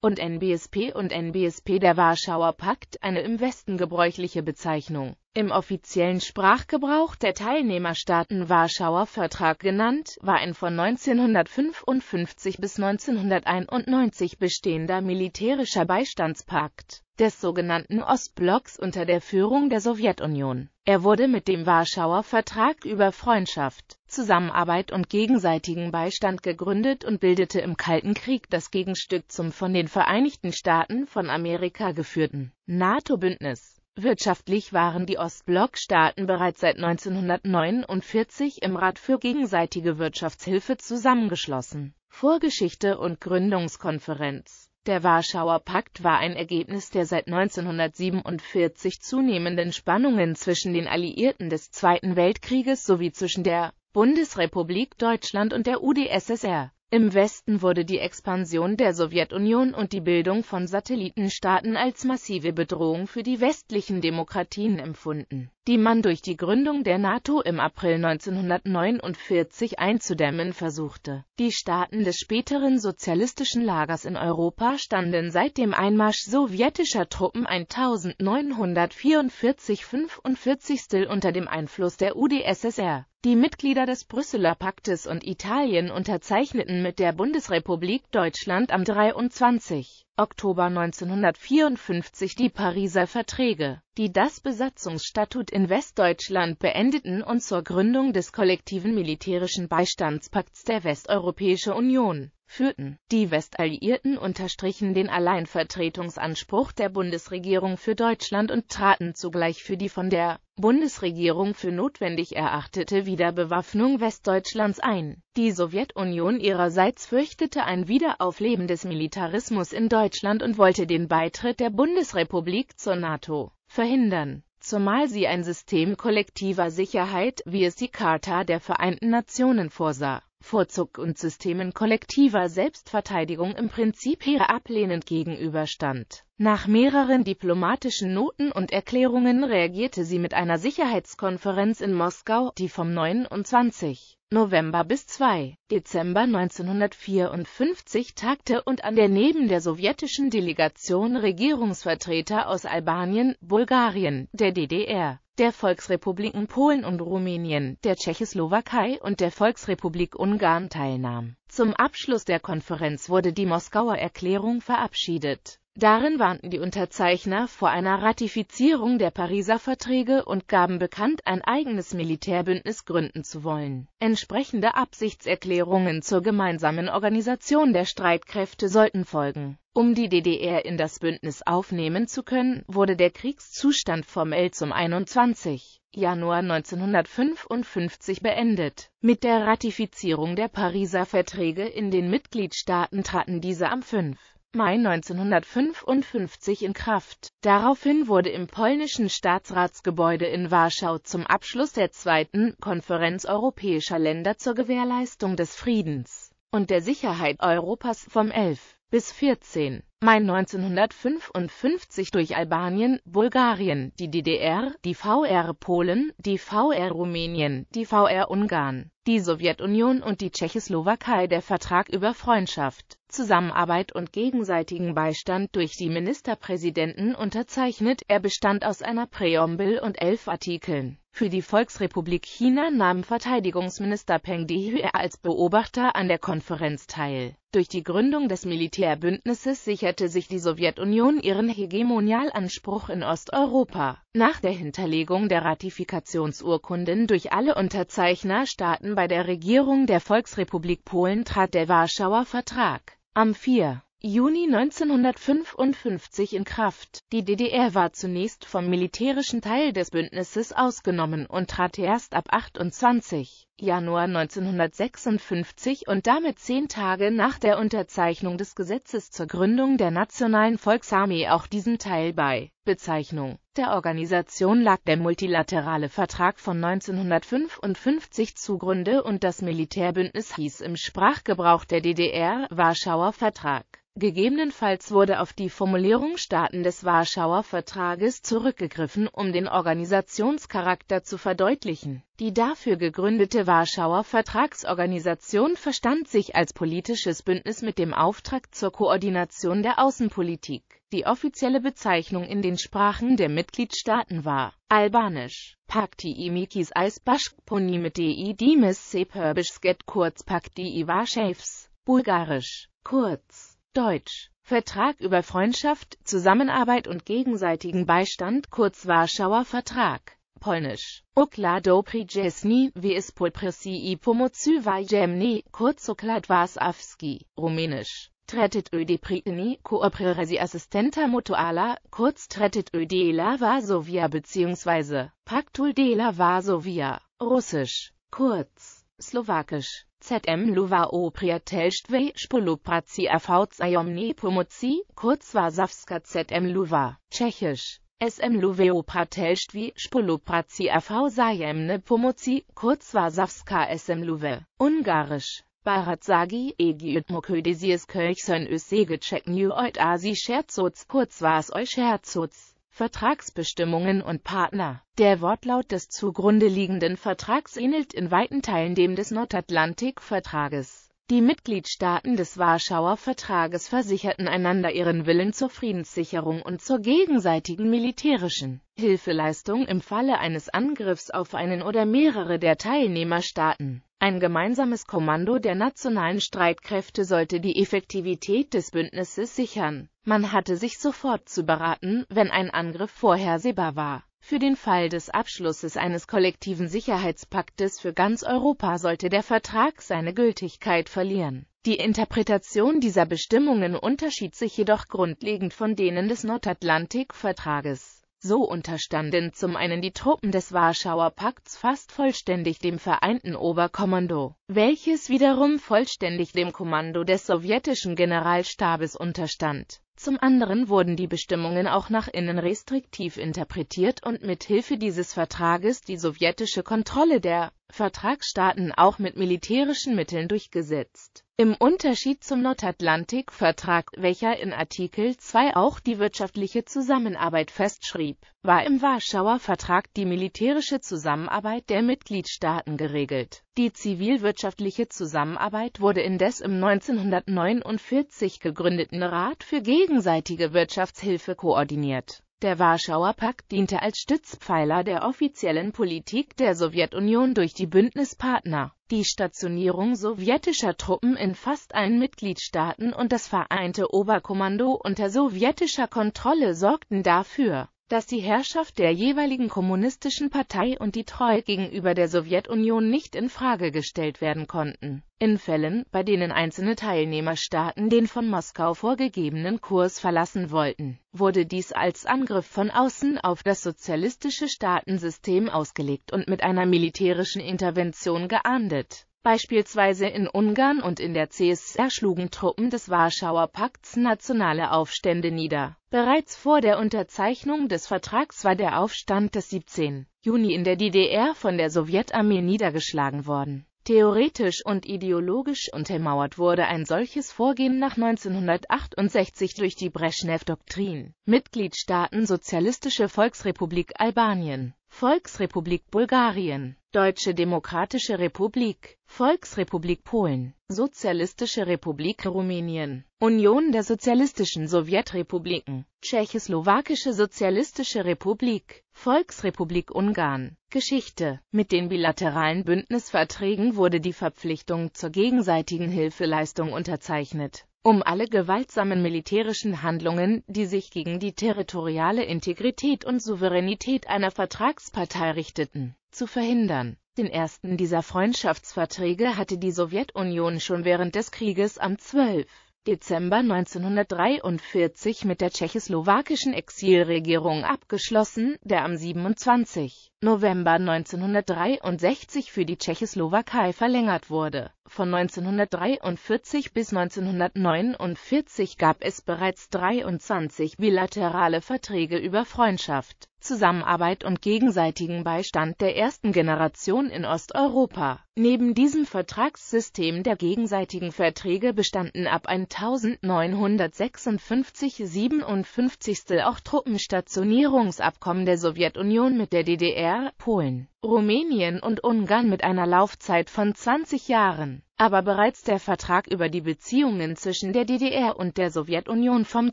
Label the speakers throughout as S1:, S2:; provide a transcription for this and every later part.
S1: und NBSP und NBSP der Warschauer Pakt eine im Westen gebräuchliche Bezeichnung im offiziellen Sprachgebrauch der Teilnehmerstaaten Warschauer Vertrag genannt, war ein von 1955 bis 1991 bestehender militärischer Beistandspakt des sogenannten Ostblocks unter der Führung der Sowjetunion. Er wurde mit dem Warschauer Vertrag über Freundschaft, Zusammenarbeit und gegenseitigen Beistand gegründet und bildete im Kalten Krieg das Gegenstück zum von den Vereinigten Staaten von Amerika geführten NATO-Bündnis Wirtschaftlich waren die Ostblockstaaten bereits seit 1949 im Rat für gegenseitige Wirtschaftshilfe zusammengeschlossen. Vorgeschichte und Gründungskonferenz Der Warschauer Pakt war ein Ergebnis der seit 1947 zunehmenden Spannungen zwischen den Alliierten des Zweiten Weltkrieges sowie zwischen der Bundesrepublik Deutschland und der UdSSR im Westen wurde die Expansion der Sowjetunion und die Bildung von Satellitenstaaten als massive Bedrohung für die westlichen Demokratien empfunden die man durch die Gründung der NATO im April 1949 einzudämmen versuchte. Die Staaten des späteren sozialistischen Lagers in Europa standen seit dem Einmarsch sowjetischer Truppen 1944-45 unter dem Einfluss der UdSSR. Die Mitglieder des Brüsseler Paktes und Italien unterzeichneten mit der Bundesrepublik Deutschland am 23. Oktober 1954 die Pariser Verträge, die das Besatzungsstatut in Westdeutschland beendeten und zur Gründung des kollektiven militärischen Beistandspakts der Westeuropäische Union führten. Die Westalliierten unterstrichen den Alleinvertretungsanspruch der Bundesregierung für Deutschland und traten zugleich für die von der Bundesregierung für notwendig erachtete Wiederbewaffnung Westdeutschlands ein. Die Sowjetunion ihrerseits fürchtete ein Wiederaufleben des Militarismus in Deutschland und wollte den Beitritt der Bundesrepublik zur NATO verhindern, zumal sie ein System kollektiver Sicherheit, wie es die Charta der Vereinten Nationen vorsah Vorzug und Systemen kollektiver Selbstverteidigung im Prinzip her ablehnend gegenüberstand. Nach mehreren diplomatischen Noten und Erklärungen reagierte sie mit einer Sicherheitskonferenz in Moskau, die vom 29. November bis 2. Dezember 1954 tagte und an der neben der sowjetischen Delegation Regierungsvertreter aus Albanien, Bulgarien, der DDR, der Volksrepubliken Polen und Rumänien, der Tschechoslowakei und der Volksrepublik Ungarn teilnahm. Zum Abschluss der Konferenz wurde die Moskauer Erklärung verabschiedet Darin warnten die Unterzeichner vor einer Ratifizierung der Pariser Verträge und gaben bekannt, ein eigenes Militärbündnis gründen zu wollen. Entsprechende Absichtserklärungen zur gemeinsamen Organisation der Streitkräfte sollten folgen. Um die DDR in das Bündnis aufnehmen zu können, wurde der Kriegszustand formell zum 21. Januar 1955 beendet. Mit der Ratifizierung der Pariser Verträge in den Mitgliedstaaten traten diese am 5. Mai 1955 in Kraft. Daraufhin wurde im polnischen Staatsratsgebäude in Warschau zum Abschluss der zweiten Konferenz europäischer Länder zur Gewährleistung des Friedens und der Sicherheit Europas vom 11 bis 14. Mai 1955 durch Albanien, Bulgarien, die DDR, die VR Polen, die VR Rumänien, die VR Ungarn, die Sowjetunion und die Tschechoslowakei der Vertrag über Freundschaft, Zusammenarbeit und gegenseitigen Beistand durch die Ministerpräsidenten unterzeichnet. Er bestand aus einer Präambel und elf Artikeln für die Volksrepublik China nahm Verteidigungsminister Peng Dehue als Beobachter an der Konferenz teil. Durch die Gründung des Militärbündnisses sicherte sich die Sowjetunion ihren Hegemonialanspruch in Osteuropa. Nach der Hinterlegung der Ratifikationsurkunden durch alle Unterzeichnerstaaten bei der Regierung der Volksrepublik Polen trat der Warschauer Vertrag am 4. Juni 1955 in Kraft. Die DDR war zunächst vom militärischen Teil des Bündnisses ausgenommen und trat erst ab 28. Januar 1956 und damit zehn Tage nach der Unterzeichnung des Gesetzes zur Gründung der Nationalen Volksarmee auch diesem Teil bei Bezeichnung. Der Organisation lag der multilaterale Vertrag von 1955 zugrunde und das Militärbündnis hieß im Sprachgebrauch der DDR Warschauer Vertrag. Gegebenenfalls wurde auf die Formulierung Staaten des Warschauer Vertrages zurückgegriffen, um den Organisationscharakter zu verdeutlichen. Die dafür gegründete Warschauer Vertragsorganisation verstand sich als politisches Bündnis mit dem Auftrag zur Koordination der Außenpolitik. Die offizielle Bezeichnung in den Sprachen der Mitgliedstaaten war Albanisch. Pakti i Mikis eis mit bashkponimidei dimis se seperbisket kurz pakti i iwaschevs, Bulgarisch, kurz, Deutsch. Vertrag über Freundschaft, Zusammenarbeit und gegenseitigen Beistand, kurz Warschauer Vertrag. Polnisch. Oklad oprijesni, wiespol presi i pomocy wajemni, kurz Oklad Wasawski, Rumänisch öde Ödepriteni, Kooperasi Assistenta Mutuala, kurz öde la vasovia bzw. Paktul de la vasovia, russisch, kurz, slowakisch, ZM luva Luvao Priateljstve Spolupraci Avzajomne Pomoci, kurz Vasavska ZM Luva, tschechisch. SM Luveo Pratelstvi Spolupraci AV Zajemne Pomozi, kurz war Savska SM Luve, Ungarisch, Barat Sagi egiet moködesies Kölchsön ösegeceknü oit Asi-Scherzots kurz was euch Scherzots. Vertragsbestimmungen und Partner. Der Wortlaut des zugrunde liegenden Vertrags ähnelt in weiten Teilen dem des Nordatlantik-Vertrages die Mitgliedstaaten des Warschauer Vertrages versicherten einander ihren Willen zur Friedenssicherung und zur gegenseitigen militärischen Hilfeleistung im Falle eines Angriffs auf einen oder mehrere der Teilnehmerstaaten. Ein gemeinsames Kommando der nationalen Streitkräfte sollte die Effektivität des Bündnisses sichern. Man hatte sich sofort zu beraten, wenn ein Angriff vorhersehbar war. Für den Fall des Abschlusses eines kollektiven Sicherheitspaktes für ganz Europa sollte der Vertrag seine Gültigkeit verlieren. Die Interpretation dieser Bestimmungen unterschied sich jedoch grundlegend von denen des Nordatlantikvertrages. So unterstanden zum einen die Truppen des Warschauer Pakts fast vollständig dem vereinten Oberkommando, welches wiederum vollständig dem Kommando des sowjetischen Generalstabes unterstand. Zum anderen wurden die Bestimmungen auch nach innen restriktiv interpretiert und mithilfe dieses Vertrages die sowjetische Kontrolle der Vertragsstaaten auch mit militärischen Mitteln durchgesetzt. Im Unterschied zum Nordatlantik-Vertrag, welcher in Artikel 2 auch die wirtschaftliche Zusammenarbeit festschrieb, war im Warschauer Vertrag die militärische Zusammenarbeit der Mitgliedstaaten geregelt. Die zivilwirtschaftliche Zusammenarbeit wurde indes im 1949 gegründeten Rat für gegenseitige Wirtschaftshilfe koordiniert. Der Warschauer Pakt diente als Stützpfeiler der offiziellen Politik der Sowjetunion durch die Bündnispartner die Stationierung sowjetischer Truppen in fast allen Mitgliedstaaten und das vereinte Oberkommando unter sowjetischer Kontrolle sorgten dafür dass die Herrschaft der jeweiligen kommunistischen Partei und die Treue gegenüber der Sowjetunion nicht in Frage gestellt werden konnten. In Fällen, bei denen einzelne Teilnehmerstaaten den von Moskau vorgegebenen Kurs verlassen wollten, wurde dies als Angriff von außen auf das sozialistische Staatensystem ausgelegt und mit einer militärischen Intervention geahndet Beispielsweise in Ungarn und in der CSR schlugen Truppen des Warschauer Pakts nationale Aufstände nieder. Bereits vor der Unterzeichnung des Vertrags war der Aufstand des 17. Juni in der DDR von der Sowjetarmee niedergeschlagen worden. Theoretisch und ideologisch untermauert wurde ein solches Vorgehen nach 1968 durch die Brezhnev-Doktrin. Mitgliedstaaten Sozialistische Volksrepublik Albanien Volksrepublik Bulgarien, Deutsche Demokratische Republik, Volksrepublik Polen, Sozialistische Republik Rumänien, Union der Sozialistischen Sowjetrepubliken, Tschechoslowakische Sozialistische Republik, Volksrepublik Ungarn. Geschichte Mit den bilateralen Bündnisverträgen wurde die Verpflichtung zur gegenseitigen Hilfeleistung unterzeichnet um alle gewaltsamen militärischen Handlungen, die sich gegen die territoriale Integrität und Souveränität einer Vertragspartei richteten, zu verhindern. Den ersten dieser Freundschaftsverträge hatte die Sowjetunion schon während des Krieges am 12. Dezember 1943 mit der tschechoslowakischen Exilregierung abgeschlossen, der am 27. November 1963 für die Tschechoslowakei verlängert wurde. Von 1943 bis 1949 gab es bereits 23 bilaterale Verträge über Freundschaft Zusammenarbeit und gegenseitigen Beistand der ersten Generation in Osteuropa. Neben diesem Vertragssystem der gegenseitigen Verträge bestanden ab 1956 57 auch Truppenstationierungsabkommen der Sowjetunion mit der DDR, Polen Rumänien und Ungarn mit einer Laufzeit von 20 Jahren. Aber bereits der Vertrag über die Beziehungen zwischen der DDR und der Sowjetunion vom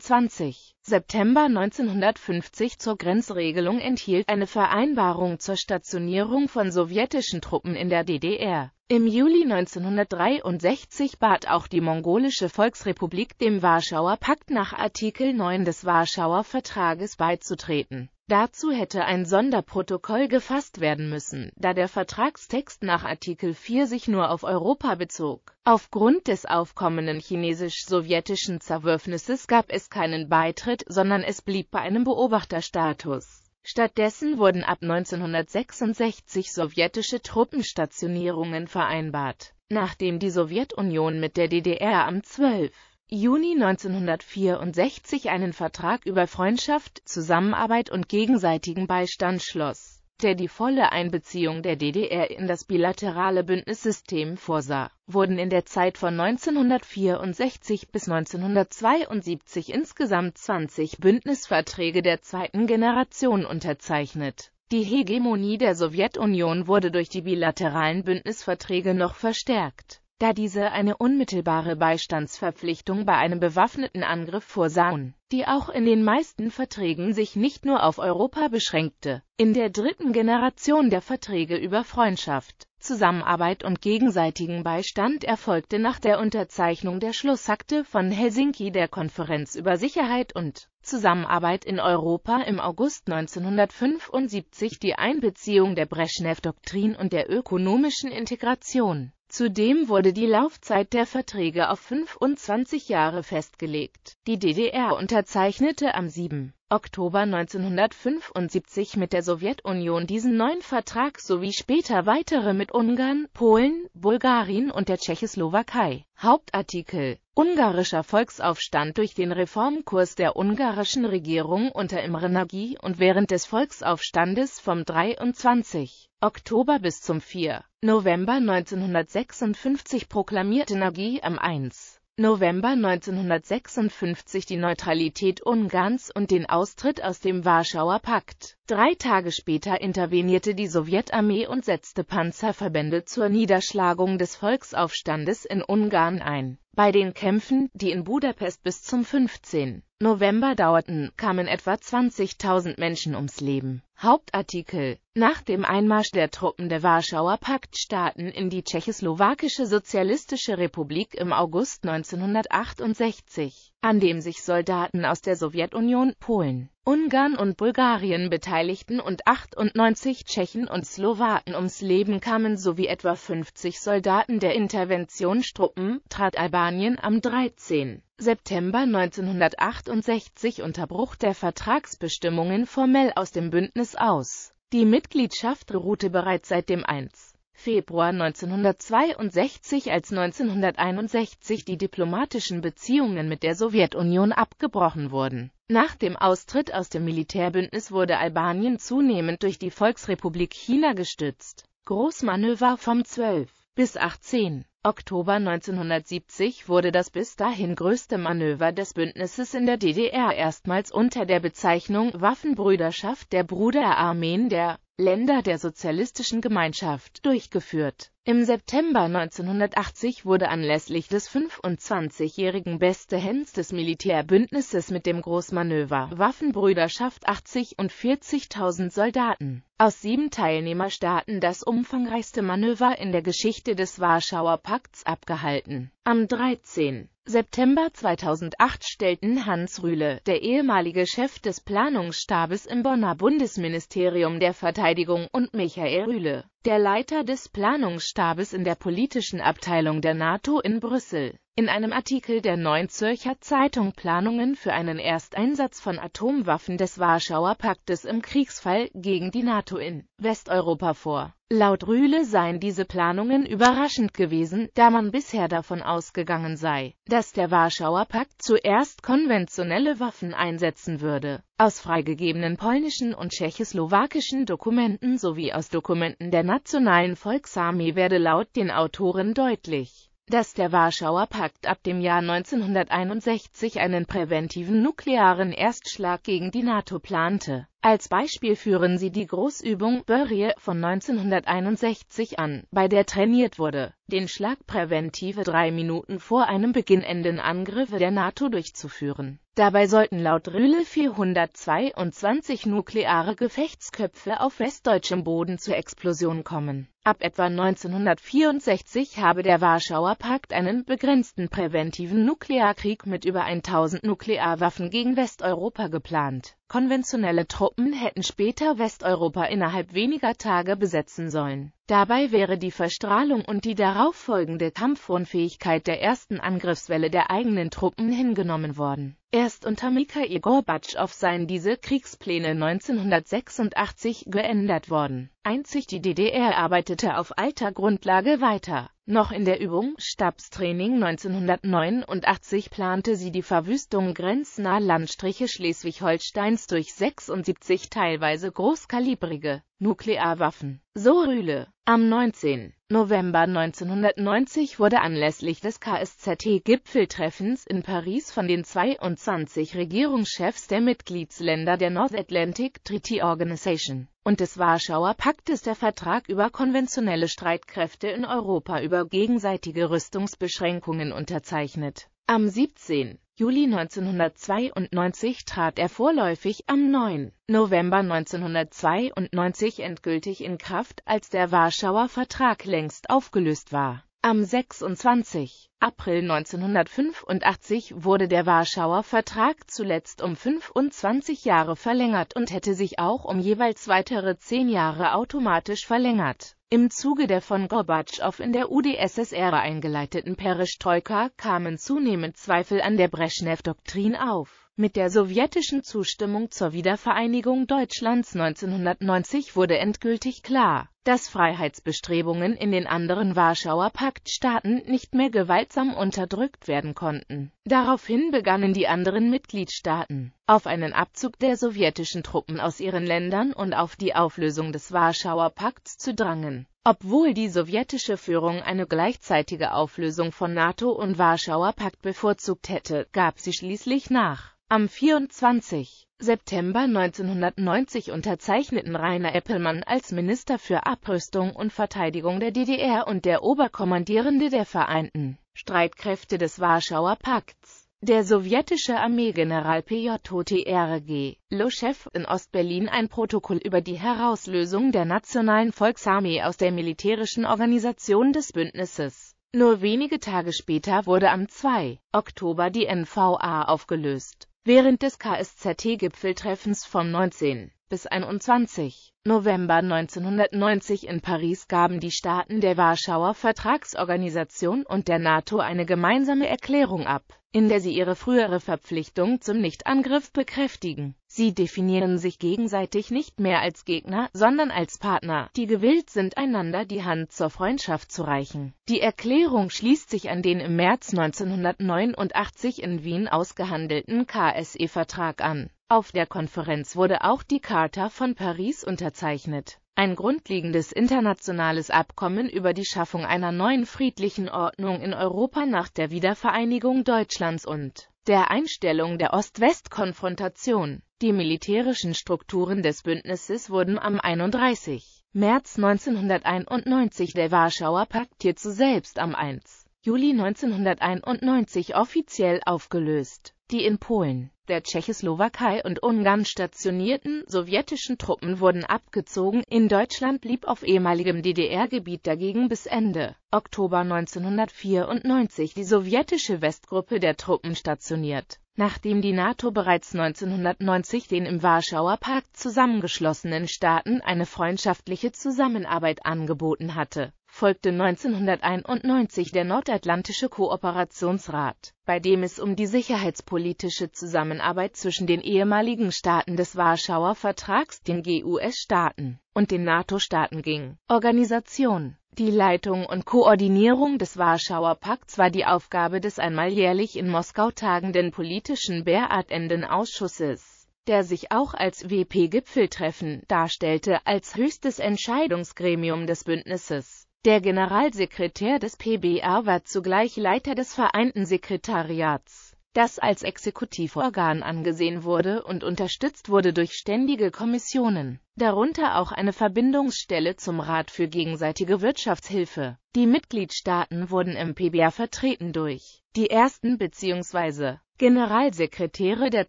S1: 20. September 1950 zur Grenzregelung enthielt eine Vereinbarung zur Stationierung von sowjetischen Truppen in der DDR. Im Juli 1963 bat auch die Mongolische Volksrepublik dem Warschauer Pakt nach Artikel 9 des Warschauer Vertrages beizutreten Dazu hätte ein Sonderprotokoll gefasst werden müssen, da der Vertragstext nach Artikel 4 sich nur auf Europa bezog. Aufgrund des aufkommenden chinesisch-sowjetischen Zerwürfnisses gab es keinen Beitritt, sondern es blieb bei einem Beobachterstatus. Stattdessen wurden ab 1966 sowjetische Truppenstationierungen vereinbart, nachdem die Sowjetunion mit der DDR am 12. Juni 1964 einen Vertrag über Freundschaft, Zusammenarbeit und gegenseitigen Beistand schloss, der die volle Einbeziehung der DDR in das bilaterale Bündnissystem vorsah, wurden in der Zeit von 1964 bis 1972 insgesamt 20 Bündnisverträge der zweiten Generation unterzeichnet. Die Hegemonie der Sowjetunion wurde durch die bilateralen Bündnisverträge noch verstärkt da diese eine unmittelbare Beistandsverpflichtung bei einem bewaffneten Angriff vorsahen, die auch in den meisten Verträgen sich nicht nur auf Europa beschränkte. In der dritten Generation der Verträge über Freundschaft, Zusammenarbeit und gegenseitigen Beistand erfolgte nach der Unterzeichnung der Schlussakte von Helsinki der Konferenz über Sicherheit und Zusammenarbeit in Europa im August 1975 die Einbeziehung der Brezhnev-Doktrin und der ökonomischen Integration Zudem wurde die Laufzeit der Verträge auf 25 Jahre festgelegt. Die DDR unterzeichnete am 7. Oktober 1975 mit der Sowjetunion diesen neuen Vertrag sowie später weitere mit Ungarn, Polen, Bulgarien und der Tschechoslowakei. Hauptartikel Ungarischer Volksaufstand durch den Reformkurs der ungarischen Regierung unter Imre Nagy und während des Volksaufstandes vom 23. Oktober bis zum 4. November 1956 proklamierte Nagy am 1. November 1956 die Neutralität Ungarns und den Austritt aus dem Warschauer Pakt. Drei Tage später intervenierte die Sowjetarmee und setzte Panzerverbände zur Niederschlagung des Volksaufstandes in Ungarn ein bei den Kämpfen, die in Budapest bis zum 15. November dauerten, kamen etwa 20.000 Menschen ums Leben. Hauptartikel Nach dem Einmarsch der Truppen der Warschauer Paktstaaten in die tschechoslowakische Sozialistische Republik im August 1968 an dem sich Soldaten aus der Sowjetunion, Polen, Ungarn und Bulgarien beteiligten und 98 Tschechen und Slowaken ums Leben kamen sowie etwa 50 Soldaten der Interventionstruppen, trat Albanien am 13. September 1968 unter Bruch der Vertragsbestimmungen formell aus dem Bündnis aus. Die Mitgliedschaft ruhte bereits seit dem 1. Februar 1962 als 1961 die diplomatischen Beziehungen mit der Sowjetunion abgebrochen wurden. Nach dem Austritt aus dem Militärbündnis wurde Albanien zunehmend durch die Volksrepublik China gestützt. Großmanöver vom 12 bis 18 Oktober 1970 wurde das bis dahin größte Manöver des Bündnisses in der DDR erstmals unter der Bezeichnung Waffenbrüderschaft der Bruderarmeen der Länder der sozialistischen Gemeinschaft durchgeführt. Im September 1980 wurde anlässlich des 25-jährigen Bestehens des Militärbündnisses mit dem Großmanöver Waffenbrüderschaft 80 und 40.000 Soldaten aus sieben Teilnehmerstaaten das umfangreichste Manöver in der Geschichte des Warschauer Pakts abgehalten. Am 13. September 2008 stellten Hans Rühle, der ehemalige Chef des Planungsstabes im Bonner Bundesministerium der Verteidigung, und Michael Rühle, der Leiter des Planungsstabes in der politischen Abteilung der NATO in Brüssel, in einem Artikel der Neuen Zürcher Zeitung Planungen für einen Ersteinsatz von Atomwaffen des Warschauer Paktes im Kriegsfall gegen die NATO in Westeuropa vor. Laut Rühle seien diese Planungen überraschend gewesen, da man bisher davon ausgegangen sei, dass der Warschauer Pakt zuerst konventionelle Waffen einsetzen würde. Aus freigegebenen polnischen und tschechoslowakischen Dokumenten sowie aus Dokumenten der Nationalen Volksarmee werde laut den Autoren deutlich, dass der Warschauer Pakt ab dem Jahr 1961 einen präventiven nuklearen Erstschlag gegen die NATO plante. Als Beispiel führen sie die Großübung Börje von 1961 an, bei der trainiert wurde, den Schlag präventive drei Minuten vor einem beginnenden Angriffe der NATO durchzuführen. Dabei sollten laut Rühle 422 nukleare Gefechtsköpfe auf westdeutschem Boden zur Explosion kommen Ab etwa 1964 habe der Warschauer Pakt einen begrenzten präventiven Nuklearkrieg mit über 1000 Nuklearwaffen gegen Westeuropa geplant. Konventionelle Truppen hätten später Westeuropa innerhalb weniger Tage besetzen sollen. Dabei wäre die Verstrahlung und die darauffolgende Kampfunfähigkeit der ersten Angriffswelle der eigenen Truppen hingenommen worden. Erst unter Mikhail Gorbatschow seien diese Kriegspläne 1986 geändert worden Einzig die DDR arbeitete auf alter Grundlage weiter. Noch in der Übung Stabstraining 1989 plante sie die Verwüstung grenznaher Landstriche Schleswig-Holsteins durch 76 teilweise großkalibrige Nuklearwaffen. So Rühle. Am 19. November 1990 wurde anlässlich des KSZT-Gipfeltreffens in Paris von den 22 Regierungschefs der Mitgliedsländer der North Atlantic Treaty Organization und des Warschauer Paktes der Vertrag über konventionelle Streitkräfte in Europa über gegenseitige Rüstungsbeschränkungen unterzeichnet am 17. Juli 1992 trat er vorläufig am 9. November 1992 endgültig in Kraft, als der Warschauer Vertrag längst aufgelöst war am 26. April 1985 wurde der Warschauer Vertrag zuletzt um 25 Jahre verlängert und hätte sich auch um jeweils weitere zehn Jahre automatisch verlängert. Im Zuge der von Gorbatschow in der UdSSR eingeleiteten Perestroika kamen zunehmend Zweifel an der Brezhnev-Doktrin auf. Mit der sowjetischen Zustimmung zur Wiedervereinigung Deutschlands 1990 wurde endgültig klar, dass Freiheitsbestrebungen in den anderen Warschauer Paktstaaten nicht mehr gewaltsam unterdrückt werden konnten. Daraufhin begannen die anderen Mitgliedstaaten auf einen Abzug der sowjetischen Truppen aus ihren Ländern und auf die Auflösung des Warschauer Pakts zu drangen. Obwohl die sowjetische Führung eine gleichzeitige Auflösung von NATO und Warschauer Pakt bevorzugt hätte, gab sie schließlich nach. Am 24. September 1990 unterzeichneten Rainer Eppelmann als Minister für Abrüstung und Verteidigung der DDR und der Oberkommandierende der Vereinten Streitkräfte des Warschauer Pakts. Der sowjetische Armeegeneral PJOTRG Loschew in Ostberlin ein Protokoll über die Herauslösung der Nationalen Volksarmee aus der militärischen Organisation des Bündnisses. Nur wenige Tage später wurde am 2. Oktober die NVA aufgelöst. Während des KSZT-Gipfeltreffens vom 19 bis 21. November 1990 in Paris gaben die Staaten der Warschauer Vertragsorganisation und der NATO eine gemeinsame Erklärung ab, in der sie ihre frühere Verpflichtung zum Nichtangriff bekräftigen. Sie definieren sich gegenseitig nicht mehr als Gegner, sondern als Partner, die gewillt sind, einander die Hand zur Freundschaft zu reichen. Die Erklärung schließt sich an den im März 1989 in Wien ausgehandelten KSE-Vertrag an auf der Konferenz wurde auch die Charta von Paris unterzeichnet, ein grundlegendes internationales Abkommen über die Schaffung einer neuen friedlichen Ordnung in Europa nach der Wiedervereinigung Deutschlands und der Einstellung der Ost-West-Konfrontation. Die militärischen Strukturen des Bündnisses wurden am 31. März 1991 der Warschauer Pakt hierzu selbst am 1. Juli 1991 offiziell aufgelöst die in Polen, der Tschechoslowakei und Ungarn stationierten sowjetischen Truppen wurden abgezogen, in Deutschland blieb auf ehemaligem DDR-Gebiet dagegen bis Ende Oktober 1994 die sowjetische Westgruppe der Truppen stationiert. Nachdem die NATO bereits 1990 den im Warschauer Pakt zusammengeschlossenen Staaten eine freundschaftliche Zusammenarbeit angeboten hatte folgte 1991 der Nordatlantische Kooperationsrat, bei dem es um die sicherheitspolitische Zusammenarbeit zwischen den ehemaligen Staaten des Warschauer Vertrags, den GUS-Staaten, und den NATO-Staaten ging. Organisation die Leitung und Koordinierung des Warschauer Pakts war die Aufgabe des einmal jährlich in Moskau tagenden politischen berat ausschusses der sich auch als WP-Gipfeltreffen darstellte, als höchstes Entscheidungsgremium des Bündnisses. Der Generalsekretär des PBR war zugleich Leiter des Vereinten Sekretariats das als Exekutivorgan angesehen wurde und unterstützt wurde durch ständige Kommissionen, darunter auch eine Verbindungsstelle zum Rat für gegenseitige Wirtschaftshilfe. Die Mitgliedstaaten wurden im PBR vertreten durch die ersten bzw. Generalsekretäre der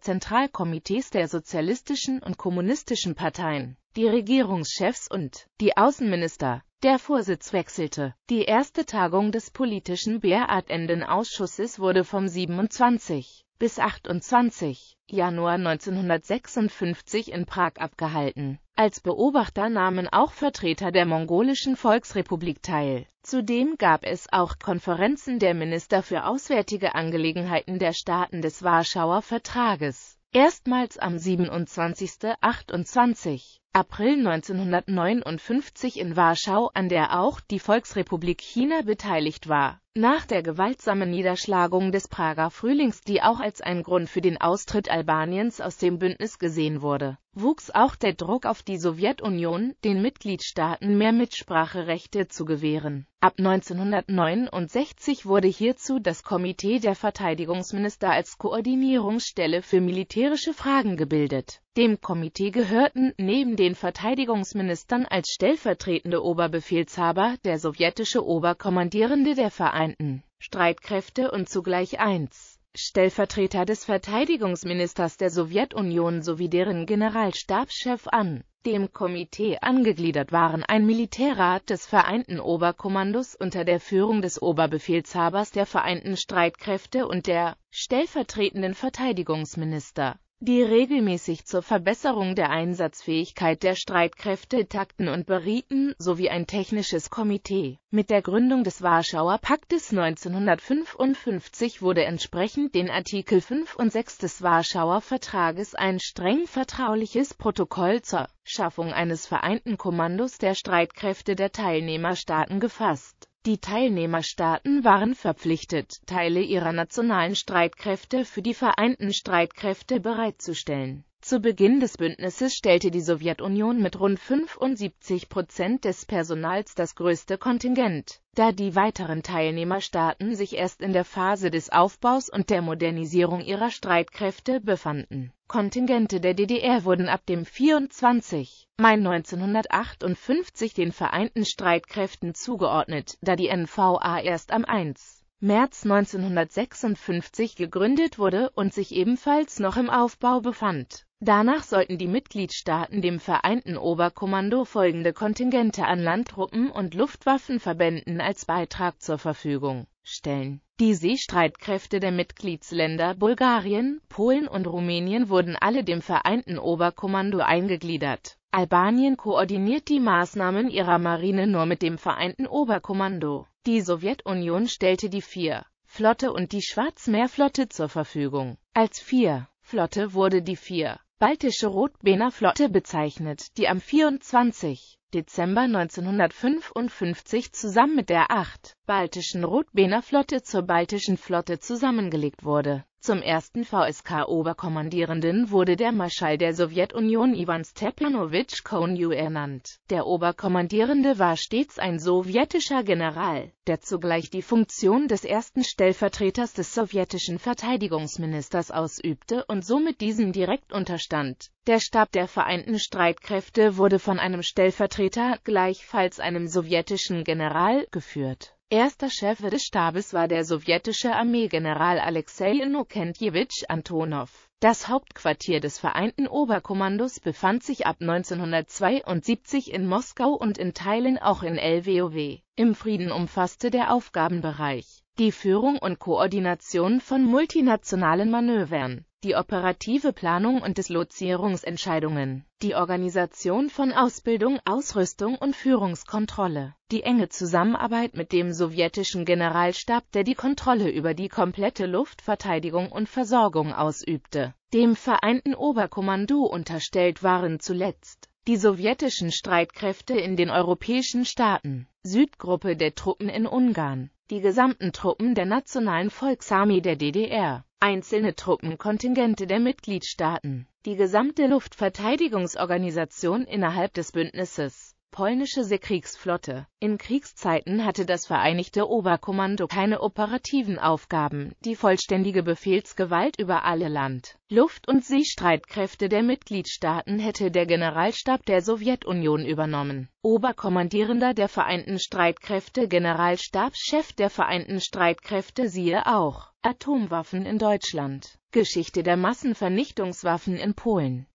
S1: Zentralkomitees der sozialistischen und kommunistischen Parteien die Regierungschefs und die Außenminister. Der Vorsitz wechselte. Die erste Tagung des politischen Beratenden-Ausschusses wurde vom 27 bis 28 Januar 1956 in Prag abgehalten. Als Beobachter nahmen auch Vertreter der mongolischen Volksrepublik teil. Zudem gab es auch Konferenzen der Minister für Auswärtige Angelegenheiten der Staaten des Warschauer Vertrages. Erstmals am 27. 28. April 1959 in Warschau, an der auch die Volksrepublik China beteiligt war nach der gewaltsamen Niederschlagung des Prager Frühlings, die auch als ein Grund für den Austritt Albaniens aus dem Bündnis gesehen wurde, wuchs auch der Druck auf die Sowjetunion, den Mitgliedstaaten mehr Mitspracherechte zu gewähren. Ab 1969 wurde hierzu das Komitee der Verteidigungsminister als Koordinierungsstelle für militärische Fragen gebildet. Dem Komitee gehörten neben den Verteidigungsministern als stellvertretende Oberbefehlshaber der sowjetische Oberkommandierende der Vereinten Gemeinden, Streitkräfte und zugleich eins. Stellvertreter des Verteidigungsministers der Sowjetunion sowie deren Generalstabschef an. Dem Komitee angegliedert waren ein Militärrat des Vereinten Oberkommandos unter der Führung des Oberbefehlshabers der Vereinten Streitkräfte und der stellvertretenden Verteidigungsminister die regelmäßig zur Verbesserung der Einsatzfähigkeit der Streitkräfte takten und berieten, sowie ein technisches Komitee. Mit der Gründung des Warschauer Paktes 1955 wurde entsprechend den Artikel 5 und 6 des Warschauer Vertrages ein streng vertrauliches Protokoll zur Schaffung eines vereinten Kommandos der Streitkräfte der Teilnehmerstaaten gefasst die Teilnehmerstaaten waren verpflichtet, Teile ihrer nationalen Streitkräfte für die vereinten Streitkräfte bereitzustellen. Zu Beginn des Bündnisses stellte die Sowjetunion mit rund 75 Prozent des Personals das größte Kontingent, da die weiteren Teilnehmerstaaten sich erst in der Phase des Aufbaus und der Modernisierung ihrer Streitkräfte befanden Kontingente der DDR wurden ab dem 24. Mai 1958 den Vereinten Streitkräften zugeordnet, da die NVA erst am 1. März 1956 gegründet wurde und sich ebenfalls noch im Aufbau befand. Danach sollten die Mitgliedstaaten dem vereinten Oberkommando folgende Kontingente an Landtruppen und Luftwaffenverbänden als Beitrag zur Verfügung stellen die Seestreitkräfte der Mitgliedsländer Bulgarien, Polen und Rumänien wurden alle dem vereinten Oberkommando eingegliedert. Albanien koordiniert die Maßnahmen ihrer Marine nur mit dem vereinten Oberkommando. Die Sowjetunion stellte die vier Flotte und die Schwarzmeerflotte zur Verfügung. Als vier Flotte wurde die vier Baltische Rotbehner Flotte bezeichnet, die am 24. Dezember 1955 zusammen mit der 8. Baltischen Rotbehner Flotte zur Baltischen Flotte zusammengelegt wurde zum ersten VSK-Oberkommandierenden wurde der Marschall der Sowjetunion Iwan Stepanowitsch Konyu ernannt. Der Oberkommandierende war stets ein sowjetischer General, der zugleich die Funktion des ersten Stellvertreters des sowjetischen Verteidigungsministers ausübte und somit diesem direkt unterstand. Der Stab der Vereinten Streitkräfte wurde von einem Stellvertreter, gleichfalls einem sowjetischen General, geführt Erster Chef des Stabes war der sowjetische Armeegeneral Alexei Inokentjewitsch Antonov. Das Hauptquartier des Vereinten Oberkommandos befand sich ab 1972 in Moskau und in Teilen auch in Lwow. Im Frieden umfasste der Aufgabenbereich die Führung und Koordination von multinationalen Manövern, die operative Planung und Dislozierungsentscheidungen, die Organisation von Ausbildung, Ausrüstung und Führungskontrolle, die enge Zusammenarbeit mit dem sowjetischen Generalstab, der die Kontrolle über die komplette Luftverteidigung und Versorgung ausübte. Dem vereinten Oberkommando unterstellt waren zuletzt die sowjetischen Streitkräfte in den europäischen Staaten, Südgruppe der Truppen in Ungarn, die gesamten Truppen der Nationalen Volksarmee der DDR, einzelne Truppenkontingente der Mitgliedstaaten, die gesamte Luftverteidigungsorganisation innerhalb des Bündnisses polnische Seekriegsflotte. In Kriegszeiten hatte das Vereinigte Oberkommando keine operativen Aufgaben, die vollständige Befehlsgewalt über alle Land-, Luft- und Seestreitkräfte der Mitgliedstaaten hätte der Generalstab der Sowjetunion übernommen. Oberkommandierender der Vereinten Streitkräfte Generalstabschef der Vereinten Streitkräfte siehe auch Atomwaffen in Deutschland Geschichte der Massenvernichtungswaffen in Polen